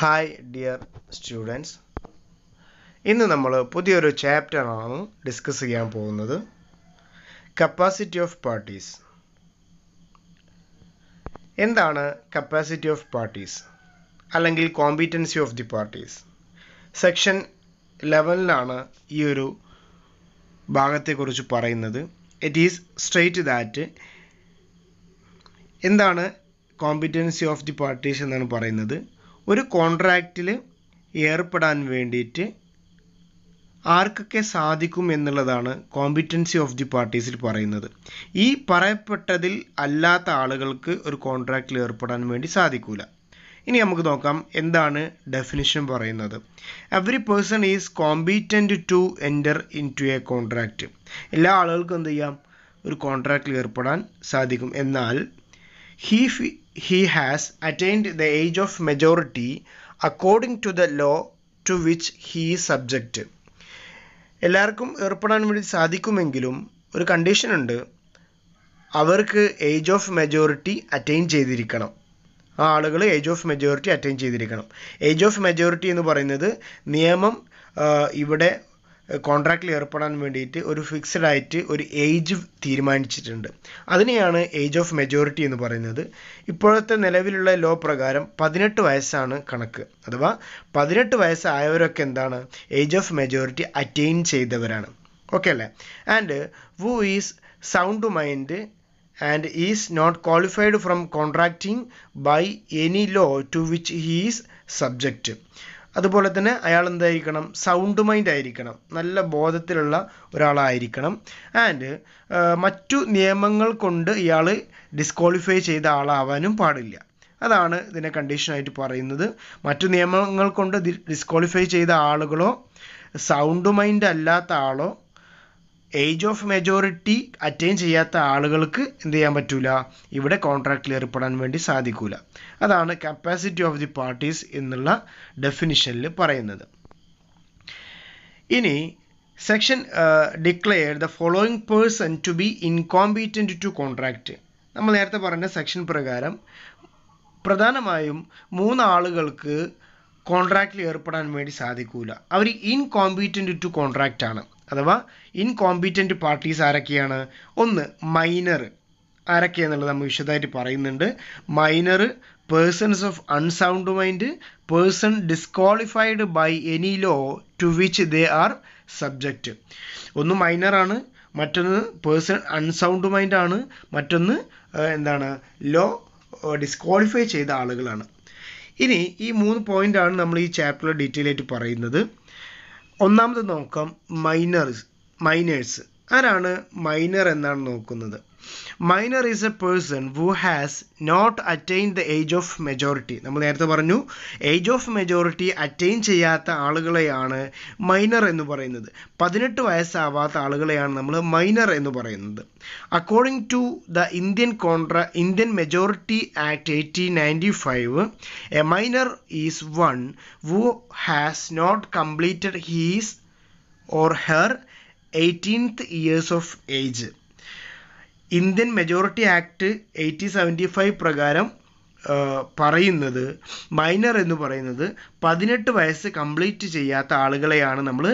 hi dear students ഇന്ന് നമ്മൾ പുതിയൊരു ചാപ്റ്ററാണ് ഡിസ്കസ് ചെയ്യാൻ പോകുന്നത് കപ്പാസിറ്റി ഓഫ് പാർട്ടീസ് എന്താണ് കപ്പാസിറ്റി ഓഫ് പാർട്ടീസ് അല്ലെങ്കിൽ competency of the parties section ലെവലിലാണ് ഈ ഒരു ഭാഗത്തെക്കുറിച്ച് പറയുന്നത് ഇറ്റ് ഈസ് സ്ട്രെയിറ്റ് ദാറ്റ് എന്താണ് കോമ്പിറ്റൻസി ഓഫ് ദി പാർട്ടീസ് എന്നാണ് പറയുന്നത് ഒരു കോൺട്രാക്റ്റിൽ ഏർപ്പെടാൻ വേണ്ടിയിട്ട് ആർക്കൊക്കെ സാധിക്കും എന്നുള്ളതാണ് കോമ്പിറ്റൻസി ഓഫ് ദി പാർട്ടീസിൽ പറയുന്നത് ഈ പറയപ്പെട്ടതിൽ അല്ലാത്ത ആളുകൾക്ക് ഒരു കോൺട്രാക്റ്റിൽ ഏർപ്പെടാൻ വേണ്ടി സാധിക്കൂല ഇനി നമുക്ക് നോക്കാം എന്താണ് ഡെഫിനിഷൻ പറയുന്നത് every person is competent to enter into a contract എല്ലാ ആളുകൾക്കും എന്ത് ചെയ്യാം ഒരു കോൺട്രാക്റ്റിൽ ഏർപ്പെടാൻ സാധിക്കും എന്നാൽ he, he has attained the age of majority according to the law to which he is subject എല്ലാവർക്കും ഏർപ്പെടാൻ വേണ്ടി സാധിക്കുമെങ്കിലും ഒരു കണ്ടീഷൻ ഉണ്ട് അവർക്ക് ഏജ് ഓഫ് മെജോറിറ്റി അറ്റൈൻ ചെയ്തിരിക്കണം ആ ആളുകൾ ഏജ് ഓഫ് മെജോറിറ്റി അറ്റൈൻ ചെയ്തിരിക്കണം ഏജ് ഓഫ് മെജോറിറ്റി എന്ന് പറയുന്നത് നിയമം ഇവിടെ കോൺട്രാക്റ്റിൽ ഏർപ്പെടാൻ വേണ്ടിയിട്ട് ഒരു ഫിക്സഡ് ആയിട്ട് ഒരു ഏജ് തീരുമാനിച്ചിട്ടുണ്ട് അതിനെയാണ് ഏജ് ഓഫ് മെജോറിറ്റി എന്ന് പറയുന്നത് ഇപ്പോഴത്തെ നിലവിലുള്ള ലോ പ്രകാരം പതിനെട്ട് വയസ്സാണ് കണക്ക് അഥവാ പതിനെട്ട് വയസ്സായവരൊക്കെ എന്താണ് ഏജ് ഓഫ് മെജോറിറ്റി അറ്റൈൻ ചെയ്തവരാണ് ഓക്കെ അല്ലേ and who is sound mind and is not qualified from contracting by any law to which he's is subject അതുപോലെ തന്നെ അയാൾ എന്തായിരിക്കണം സൗണ്ട് മൈൻഡ് ആയിരിക്കണം നല്ല ബോധത്തിലുള്ള ഒരാളായിരിക്കണം ആൻഡ് മറ്റു നിയമങ്ങൾ കൊണ്ട് ഇയാൾ ഡിസ്ക്വാളിഫൈ ചെയ്ത ആളാവാനും പാടില്ല അതാണ് ഇതിനെ കണ്ടീഷനായിട്ട് പറയുന്നത് മറ്റു നിയമങ്ങൾ കൊണ്ട് ഡിസ്ക്വാളിഫൈ ചെയ്ത ആളുകളോ സൗണ്ട് മൈൻഡ് അല്ലാത്ത ആളോ ഏജ് ഓഫ് മെജോറിറ്റി അറ്റൈൻ ചെയ്യാത്ത ആളുകൾക്ക് എന്ത് ചെയ്യാൻ പറ്റൂല ഇവിടെ കോൺട്രാക്റ്റിൽ ഏർപ്പെടാൻ വേണ്ടി സാധിക്കൂല അതാണ് കപ്പാസിറ്റി ഓഫ് ദി പാർട്ടീസ് എന്നുള്ള ഡെഫിനിഷനിൽ പറയുന്നത് ഇനി section declare the following person to be incompetent to contract നമ്മൾ നേരത്തെ പറഞ്ഞ സെക്ഷൻ പ്രകാരം പ്രധാനമായും മൂന്നാളുകൾക്ക് കോൺട്രാക്റ്റിൽ ഏർപ്പെടാൻ വേണ്ടി സാധിക്കൂല അവർ ഇൻകോമ്പീറ്റൻറ്റ് ടു കോൺട്രാക്റ്റ് ആണ് അഥവാ ഇൻകോമ്പിറ്റൻറ്റ് പാർട്ടീസ് ആരൊക്കെയാണ് ഒന്ന് മൈനർ ആരൊക്കെയാണെന്നുള്ളത് നമ്മൾ വിശദമായിട്ട് പറയുന്നുണ്ട് minor persons of unsound mind person disqualified by any law to which they are subject ഒന്ന് മൈനറാണ് മറ്റൊന്ന് പേഴ്സൺ അൺസൗണ്ട് മൈൻഡ് ആണ് മറ്റൊന്ന് എന്താണ് ലോ ഡിസ്ക്വാളിഫൈ ചെയ്ത ആളുകളാണ് ഇനി ഈ മൂന്ന് പോയിൻ്റാണ് നമ്മൾ ഈ ചാപ്റ്ററിൽ ഡീറ്റെയിൽ ആയിട്ട് പറയുന്നത് ഒന്നാമത് നോക്കാം മൈനേഴ്സ് മൈനേഴ്സ് ആരാണ് മൈനർ എന്നാണ് നോക്കുന്നത് minor is a person who has not attain the age of majority നമ്മൾ നേരത്തെ പറഞ്ഞു ഏജ് ഓഫ് മെജോറിറ്റി അറ്റൈൻ ചെയ്യാത്ത ആളുകളെയാണ് മൈനർ എന്ന് പറയുന്നത് പതിനെട്ട് വയസ്സാവാത്ത ആളുകളെയാണ് നമ്മൾ മൈനർ എന്ന് പറയുന്നത് according to the Indian contra Indian majority act eighteen ninety five a minor is one who has not completed his or her eighteenth years of age Indian majority act eighty seventy five പ്രകാരം പറയുന്നത് minor എന്ന് പറയുന്നത് പതിനെട്ട് വയസ്സ് complete ചെയ്യാത്ത ആളുകളെയാണ് നമ്മൾ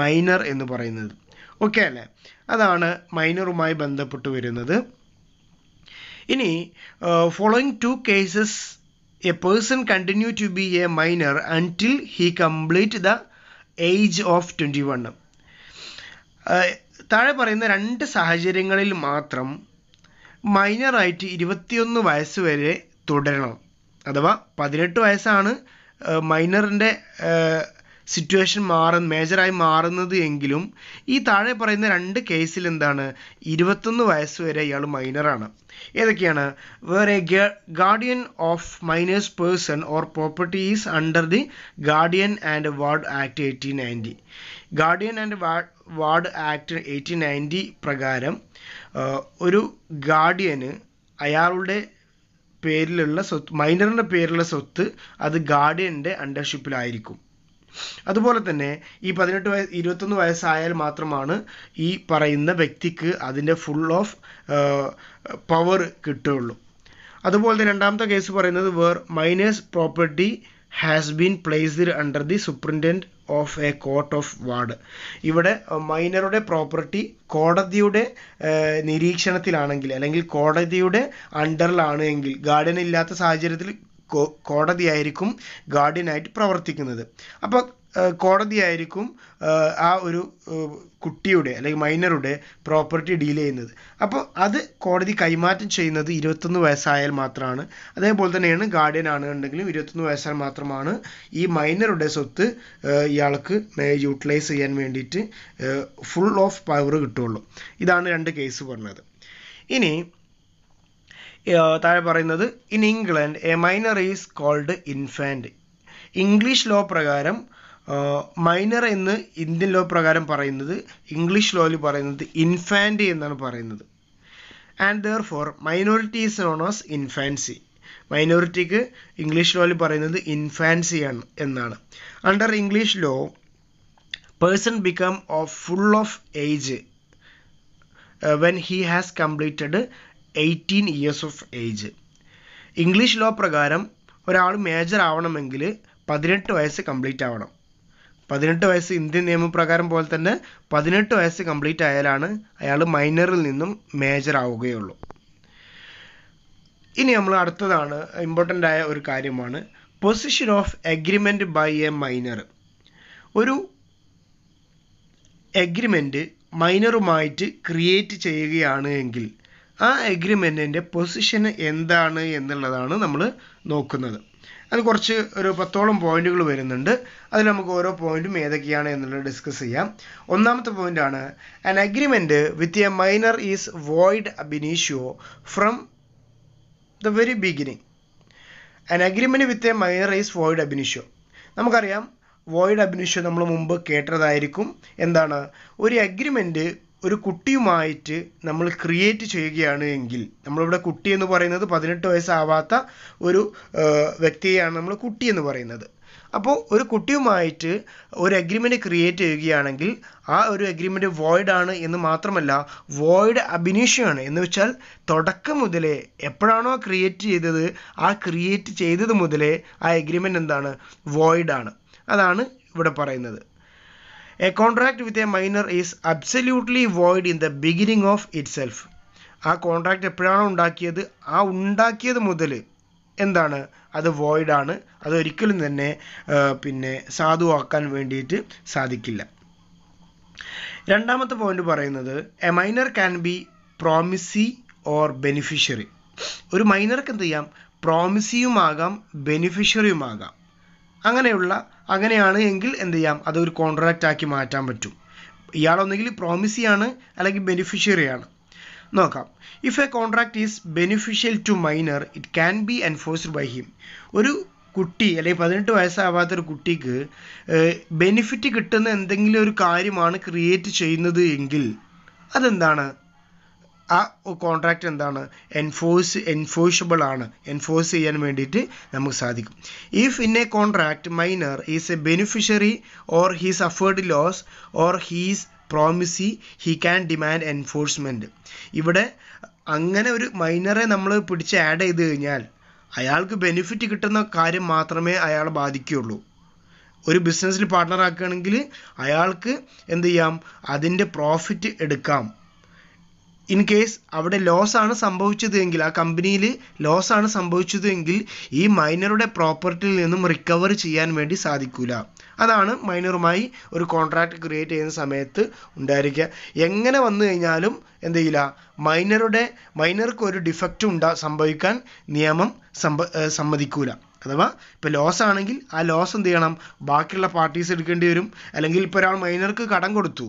minor എന്ന് പറയുന്നത് ഓക്കെ അല്ലേ അതാണ് മൈനറുമായി ബന്ധപ്പെട്ട് വരുന്നത് ഇനി following two cases a person continue to be a minor until he complete the age of twenty one താഴെ പറയുന്ന രണ്ട് സാഹചര്യങ്ങളിൽ മാത്രം മൈനറായിട്ട് ഇരുപത്തിയൊന്ന് വയസ്സ് വരെ തുടരണം അഥവാ പതിനെട്ട് വയസ്സാണ് മൈനറിൻ്റെ സിറ്റുവേഷൻ മാറുന്ന മേജറായി മാറുന്നത് എങ്കിലും ഈ താഴെ പറയുന്ന രണ്ട് കേസിൽ എന്താണ് ഇരുപത്തൊന്ന് വയസ്സ് വരെ ഇയാൾ മൈനറാണ് ഏതൊക്കെയാണ് where a guardian of minor's person or property is under the guardian and ward act eighteen ninety guardian and ward act eighteen ninety പ്രകാരം ഒരു ഗാർഡിയന് അയാളുടെ പേരിലുള്ള സ്വത്ത് മൈനറിൻ്റെ പേരിലുള്ള സ്വത്ത് അത് ഗാർഡിയൻ്റെ അണ്ടർഷിപ്പിലായിരിക്കും അതുപോലെ തന്നെ ഈ പതിനെട്ട് വയസ്സ് ഇരുപത്തൊന്ന് വയസ്സായാൽ മാത്രമാണ് ഈ പറയുന്ന വ്യക്തിക്ക് അതിൻ്റെ ഫുൾ ഓഫ് പവർ കിട്ടുകയുള്ളൂ അതുപോലെ തന്നെ രണ്ടാമത്തെ കേസ് പറയുന്നത് where minor's property has been placed under the superintendent of a court of ward ഇവിടെ മൈനറുടെ പ്രോപ്പർട്ടി കോടതിയുടെ നിരീക്ഷണത്തിലാണെങ്കിൽ അല്ലെങ്കിൽ കോടതിയുടെ അണ്ടറിലാണ് എങ്കിൽ ഗാർഡിയൻ ഇല്ലാത്ത സാഹചര്യത്തിൽ കോടതിയായിരിക്കും ഗാർഡിയനായിട്ട് പ്രവർത്തിക്കുന്നത് അപ്പോൾ കോടതിയായിരിക്കും ആ ഒരു കുട്ടിയുടെ അല്ലെങ്കിൽ മൈനറുടെ പ്രോപ്പർട്ടി ഡീൽ ചെയ്യുന്നത് അപ്പോൾ അത് കോടതി കൈമാറ്റം ചെയ്യുന്നത് ഇരുപത്തൊന്ന് വയസ്സായാൽ മാത്രമാണ് അതേപോലെ തന്നെയാണ് ഗാർഡിയൻ ആണെന്നുണ്ടെങ്കിലും ഇരുപത്തൊന്ന് വയസ്സാൽ മാത്രമാണ് ഈ മൈനറുടെ സ്വത്ത് ഇയാൾക്ക് യൂട്ടിലൈസ് ചെയ്യാൻ വേണ്ടിയിട്ട് ഫുൾ ഓഫ് പവർ കിട്ടുള്ളൂ ഇതാണ് രണ്ട് കേസ് പറഞ്ഞത് ഇനി താഴെ പറയുന്നത് in England a minor is called infant English law പ്രകാരം മൈനർ എന്ന് ഇന്ത്യൻ ലോ പ്രകാരം പറയുന്നത് ഇംഗ്ലീഷ് ലോയിൽ പറയുന്നത് ഇൻഫാൻറ്റ് എന്നാണ് പറയുന്നത് and therefore minority is known as infancy മൈനോറിറ്റിക്ക് ഇംഗ്ലീഷ് ലോയിൽ പറയുന്നത് ഇൻഫാൻസിയാണ് എന്നാണ് under English law person become of full of age when he has completed eighteen years of age English law പ്രകാരം ഒരാൾ മേജർ ആവണമെങ്കിൽ പതിനെട്ട് വയസ്സ് കംപ്ലീറ്റ് ആവണം പതിനെട്ട് വയസ്സ് ഇന്ത്യൻ നിയമപ്രകാരം പോലെ തന്നെ പതിനെട്ട് വയസ്സ് കംപ്ലീറ്റ് ആയാലാണ് അയാൾ മൈനറിൽ നിന്നും മേജർ ആവുകയുള്ളൂ ഇനി നമ്മൾ അടുത്തതാണ് ഇമ്പോർട്ടൻ്റ് ആയ ഒരു കാര്യമാണ് position of agreement by a minor ഒരു എഗ്രിമെൻ്റ് മൈനറുമായിട്ട് ക്രിയേറ്റ് ചെയ്യുകയാണ് എങ്കിൽ ആ എഗ്രിമെൻറ്റിൻ്റെ പൊസിഷൻ എന്താണ് എന്നുള്ളതാണ് നമ്മൾ നോക്കുന്നത് അത് കുറച്ച് ഒരു പത്തോളം പോയിന്റുകൾ വരുന്നുണ്ട് അതിൽ നമുക്ക് ഓരോ പോയിന്റും ഏതൊക്കെയാണ് എന്നുള്ളത് ഡിസ്കസ് ചെയ്യാം ഒന്നാമത്തെ പോയിന്റാണ് an agreement with a minor is void ab initio from the very beginning an agreement with a minor is void ab initio നമുക്കറിയാം വോയിഡ് അബിനീഷ്യോ നമ്മൾ മുമ്പ് കേട്ടതായിരിക്കും എന്താണ് ഒരു അഗ്രിമെൻറ്റ് ഒരു കുട്ടിയുമായിട്ട് നമ്മൾ ക്രിയേറ്റ് ചെയ്യുകയാണ് എങ്കിൽ നമ്മളിവിടെ കുട്ടി എന്ന് പറയുന്നത് പതിനെട്ട് വയസ്സാവാത്ത ഒരു വ്യക്തിയെയാണ് നമ്മൾ കുട്ടി എന്ന് പറയുന്നത് അപ്പോൾ ഒരു കുട്ടിയുമായിട്ട് ഒരു അഗ്രിമെൻ്റ് ക്രിയേറ്റ് ചെയ്യുകയാണെങ്കിൽ ആ ഒരു അഗ്രിമെൻ്റ് വോയിഡ് ആണ് എന്ന് മാത്രമല്ല വോയിഡ് അഭിനേഷമാണ് എന്ന് വെച്ചാൽ തുടക്കം മുതലേ എപ്പോഴാണോ ക്രിയേറ്റ് ചെയ്തത് ആ ക്രിയേറ്റ് ചെയ്തത് മുതലേ ആ അഗ്രിമെൻ്റ് എന്താണ് വോയിഡ് ആണ് അതാണ് ഇവിടെ പറയുന്നത് a contract with a minor is absolutely void in the beginning of itself ആ കോൺട്രാക്ട് എപ്പോഴാണോ ഉണ്ടാക്കിയത് ആ ഉണ്ടാക്കിയത് മുതൽ എന്താണ് അത് വോയിഡാണ് അതൊരിക്കലും തന്നെ പിന്നെ സാധുവാക്കാൻ വേണ്ടിയിട്ട് സാധിക്കില്ല രണ്ടാമത്തെ പോയിന്റ് പറയുന്നത് a minor can be promisee or beneficiary ഒരു മൈനർക്ക് എന്ത് ചെയ്യാം പ്രോമിസിയുമാകാം ബെനിഫിഷ്യറിയുമാകാം അങ്ങനെയുള്ള അങ്ങനെയാണ് എങ്കിൽ എന്ത് ചെയ്യാം അത് ഒരു കോൺട്രാക്റ്റ് ആക്കി മാറ്റാൻ പറ്റും ഇയാളൊന്നെങ്കിൽ പ്രോമിസിയാണ് അല്ലെങ്കിൽ ബെനിഫിഷ്യറിയാണ് നോക്കാം if a contract is beneficial to minor it can be enforced by him ഒരു കുട്ടി അല്ലെങ്കിൽ പതിനെട്ട് വയസ്സാവാത്ത ഒരു കുട്ടിക്ക് ബെനിഫിറ്റ് കിട്ടുന്ന എന്തെങ്കിലും ഒരു കാര്യമാണ് ക്രിയേറ്റ് ചെയ്യുന്നത് എങ്കിൽ അതെന്താണ് ആ കോൺട്രാക്റ്റ് എന്താണ് എൻഫോഴ്സ് എൻഫോഴ്സിബിൾ ആണ് എൻഫോഴ്സ് ചെയ്യാൻ വേണ്ടിയിട്ട് നമുക്ക് സാധിക്കും if in a contract minor is a beneficiary or he's suffered loss or he's promisee he can demand enforcement ഇവിടെ അങ്ങനെ ഒരു മൈനറെ നമ്മൾ പിടിച്ച് ആഡ് ചെയ്ത് കഴിഞ്ഞാൽ അയാൾക്ക് ബെനിഫിറ്റ് കിട്ടുന്ന കാര്യം മാത്രമേ അയാളെ ബാധിക്കുകയുള്ളൂ ഒരു ബിസിനസ്സിൽ പാർട്ണർ ആക്കുകയാണെങ്കിൽ അയാൾക്ക് എന്ത് ചെയ്യാം അതിൻ്റെ പ്രോഫിറ്റ് എടുക്കാം ഇൻ കേസ് അവിടെ ലോസ് ആണ് സംഭവിച്ചത് എങ്കിൽ ആ കമ്പനിയിൽ ലോസ് ആണ് സംഭവിച്ചത് എങ്കിൽ ഈ മൈനറുടെ പ്രോപ്പർട്ടിയിൽ നിന്നും റിക്കവർ ചെയ്യാൻ വേണ്ടി സാധിക്കൂല അതാണ് മൈനറുമായി ഒരു കോൺട്രാക്ട് ക്രിയേറ്റ് ചെയ്യുന്ന സമയത്ത് ഉണ്ടായിരിക്കുക എങ്ങനെ വന്നു കഴിഞ്ഞാലും എന്ത് ചെയ്യില്ല മൈനറുടെ മൈനർക്ക് ഒരു ഡിഫക്റ്റ് ഉണ്ടാ സംഭവിക്കാൻ നിയമം സമ്മതിക്കൂല അഥവാ ഇപ്പോൾ ലോസ് ആണെങ്കിൽ ആ ലോസ് എന്ത് ചെയ്യണം ബാക്കിയുള്ള പാർട്ടീസ് എടുക്കേണ്ടി വരും അല്ലെങ്കിൽ ഇപ്പോൾ ഒരാൾ മൈനർക്ക് കടം കൊടുത്തു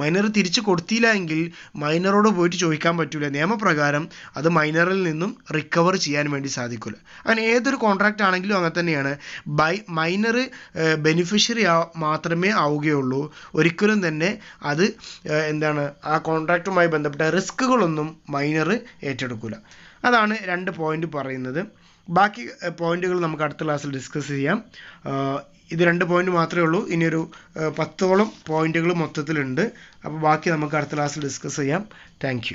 മൈനർ തിരിച്ചു കൊടുത്തില്ല എങ്കിൽ മൈനറോട് പോയിട്ട് ചോദിക്കാൻ പറ്റില്ല നിയമപ്രകാരം അത് മൈനറിൽ നിന്നും റിക്കവർ ചെയ്യാൻ വേണ്ടി സാധിക്കില്ല അങ്ങനെ ഏതൊരു കോൺട്രാക്റ്റ് ആണെങ്കിലും അങ്ങനെ തന്നെയാണ് ബൈ മൈനർ ബെനിഫിഷ്യറി മാത്രമേ ആവുകയുള്ളൂ ഒരിക്കലും തന്നെ അത് എന്താണ് ആ കോൺട്രാക്റ്റുമായി ബന്ധപ്പെട്ട റിസ്കുകളൊന്നും മൈനർ ഏറ്റെടുക്കില്ല അതാണ് രണ്ട് പോയിന്റ് പറയുന്നത് ബാക്കി പോയിന്റുകൾ നമുക്ക് അടുത്ത ക്ലാസ്സിൽ ഡിസ്കസ് ചെയ്യാം ഇത് രണ്ട് പോയിന്റ് മാത്രമേ ഉള്ളൂ ഇനിയൊരു പത്തോളം പോയിന്റുകൾ മൊത്തത്തിലുണ്ട് അപ്പോൾ ബാക്കി നമുക്ക് അടുത്ത ക്ലാസ്സിൽ ഡിസ്കസ് ചെയ്യാം താങ്ക്